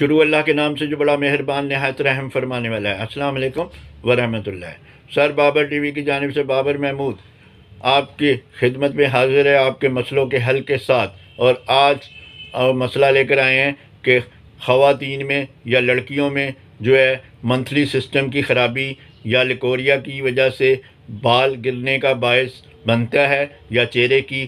शुरू अल्लाह के नाम से जो बड़ा मेहरबान नहायत रहम फरमाने वाला है अस्सलाम वरम सर बाबर टी वी की जानब से बाबर महमूद आपकी खिदमत में हाजिर है आपके मसलों के हल के साथ और आज और मसला लेकर आए हैं कि ख़वातीन में या लड़कियों में जो है मंथली सिस्टम की ख़राबी या लिकोरिया की वजह से बाल गिरने का बायस बनता है या चेहरे की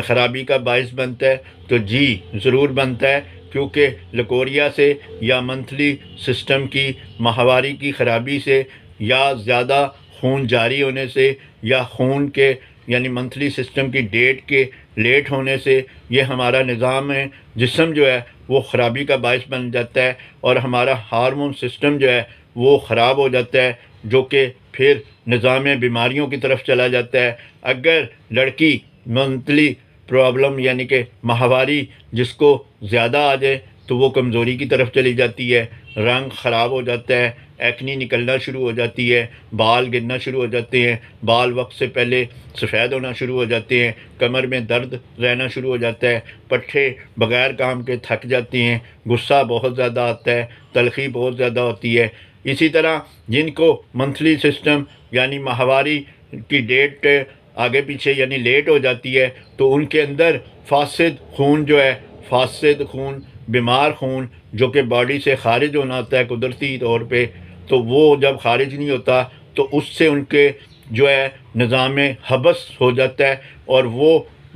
खराबी का बायस बनता है तो जी ज़रूर बनता है क्योंकि लकोरिया से या मंथली सिस्टम की माहवारी की खराबी से या ज़्यादा खून जारी होने से या खून के यानी मंथली सिस्टम की डेट के लेट होने से ये हमारा निज़ाम है जिसम जो है वो ख़राबी का बायस बन जाता है और हमारा हार्मोन सिस्टम जो है वो ख़राब हो जाता है जो कि फिर निज़ाम बीमारियों की तरफ चला जाता है अगर लड़की मंथली प्रॉब्लम यानी कि माहवारी जिसको ज़्यादा आ जाए तो वो कमज़ोरी की तरफ चली जाती है रंग ख़राब हो जाता है एक्नी निकलना शुरू हो जाती है बाल गिरना शुरू हो जाते हैं बाल वक्त से पहले सफ़ेद होना शुरू हो जाते हैं कमर में दर्द रहना शुरू हो जाता है पट्ठे बग़ैर काम के थक जाते हैं गुस्सा बहुत ज़्यादा आता है तलखी बहुत ज़्यादा होती है इसी तरह जिनको मंथली सिस्टम यानी माहवारी की डेट आगे पीछे यानी लेट हो जाती है तो उनके अंदर फासद खून जो है फासद खून बीमार खून जो कि बॉडी से खारिज होना होता है कुदरती तौर पे तो वो जब खारिज नहीं होता तो उससे उनके जो है निज़ाम हबस हो जाता है और वो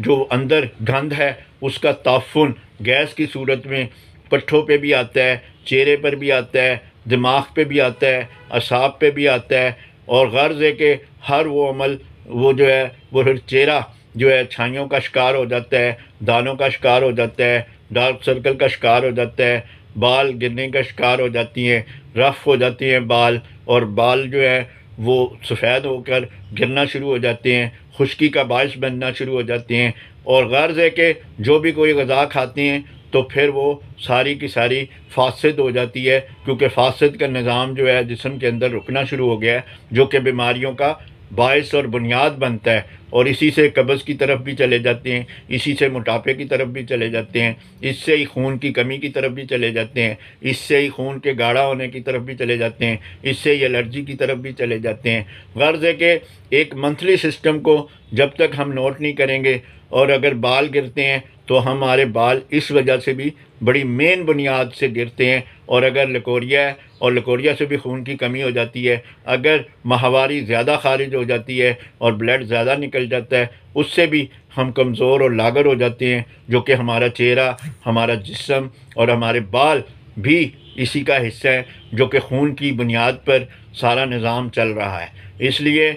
जो अंदर गंद है उसका ताफुन गैस की सूरत में पट्ठों पे भी आता है चेहरे पर भी आता है दिमाग पे भी आता है असाब पे भी आता है और गर्ज है कि हर वो अमल वो जो है वो फिर चेहरा जो है छाइयों का शिकार हो जाता है दानों का शिकार हो जाता है डार्क सर्कल का शिकार हो जाता है बाल गिरने का शिकार हो जाती हैं रफ़ हो जाती हैं बाल और बाल जो है वो सफ़ेद होकर गिरना शुरू हो जाते हैं खुश्की का बायस बनना शुरू हो जाते हैं और गर्ज़ है कि जो भी कोई गज़ा खाते हैं तो फिर वो सारी की सारी फासद हो जाती है क्योंकि फासद का निज़ाम जो है जिसम के अंदर रुकना शुरू हो गया है जो कि बीमारियों का बायस और बुनियाद बनता है और इसी से कब्ज़ की तरफ भी चले जाते हैं इसी से मोटापे की तरफ भी चले जाते हैं इससे ही खून की कमी की तरफ भी चले जाते हैं इससे ही खून के गाढ़ा होने की तरफ भी चले जाते हैं इससे ही एलर्जी की तरफ भी चले जाते हैं गर्ज है कि एक मंथली सिस्टम को जब तक हम नोट नहीं करेंगे और अगर बाल गिरते हैं तो हमारे बाल इस वजह से भी बड़ी मेन बुनियाद से गिरते हैं और अगर लकोरिया है और लकोरिया से भी खून की कमी हो जाती है अगर माहवारी ज़्यादा खारिज हो जाती है और ब्लड ज़्यादा निकल जाता है उससे भी हम कमज़ोर और लागर हो जाते हैं जो कि हमारा चेहरा हमारा जिसम और हमारे बाल भी इसी का हिस्सा है जो कि खून की बुनियाद पर सारा निज़ाम चल रहा है इसलिए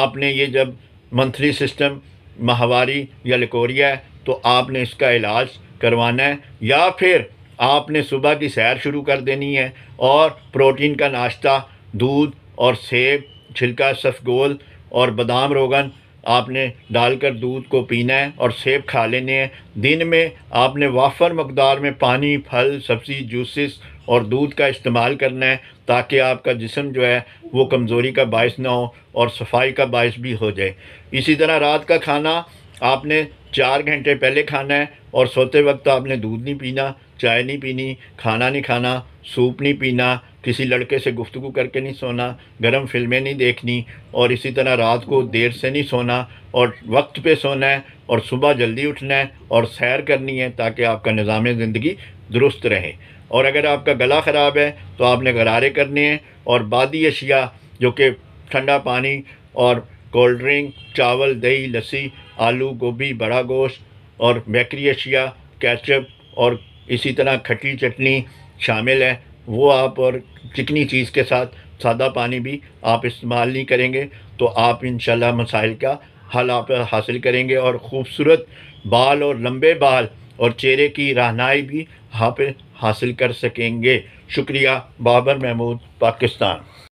आपने ये जब मंथली सिस्टम माहवारी या लकोरिया है तो आपने इसका इलाज करवाना है या फिर आपने सुबह की सैर शुरू कर देनी है और प्रोटीन का नाश्ता दूध और सेब छिलका सफगोल और बादाम रोगन आपने डालकर दूध को पीना है और सेब खा लेने हैं दिन में आपने वाफर मकदार में पानी फल सब्ज़ी जूसेस और दूध का इस्तेमाल करना है ताकि आपका जिसम जो है वो कमज़ोरी का बायस ना हो और सफाई का बायस भी हो जाए इसी तरह रात का खाना आपने चार घंटे पहले खाना है और सोते वक्त आपने दूध नहीं पीना चाय नहीं पीनी खाना नहीं खाना सूप नहीं पीना किसी लड़के से गुफ्तु करके नहीं सोना गर्म फिल्में नहीं देखनी और इसी तरह रात को देर से नहीं सोना और वक्त पे सोना है और सुबह जल्दी उठना है और सैर करनी है ताकि आपका निज़ाम ज़िंदगी दुरुस्त रहे और अगर आपका गला ख़राब है तो आपने गरारे करने हैं और बादी अशिया जो कि ठंडा पानी और कोल्ड ड्रिंक चावल दही लस्सी आलू गोभी बड़ा गोश्त और बैकरी अशिया कैचअप और इसी तरह खट्टी चटनी शामिल है वो आप और चिकनी चीज़ के साथ सादा पानी भी आप इस्तेमाल नहीं करेंगे तो आप इन मसाइल का हल आप हासिल करेंगे और ख़ूबसूरत बाल और लंबे बाल और चेहरे की रहनाई भी यहाँ पे हासिल कर सकेंगे शुक्रिया बाबर महमूद पाकिस्तान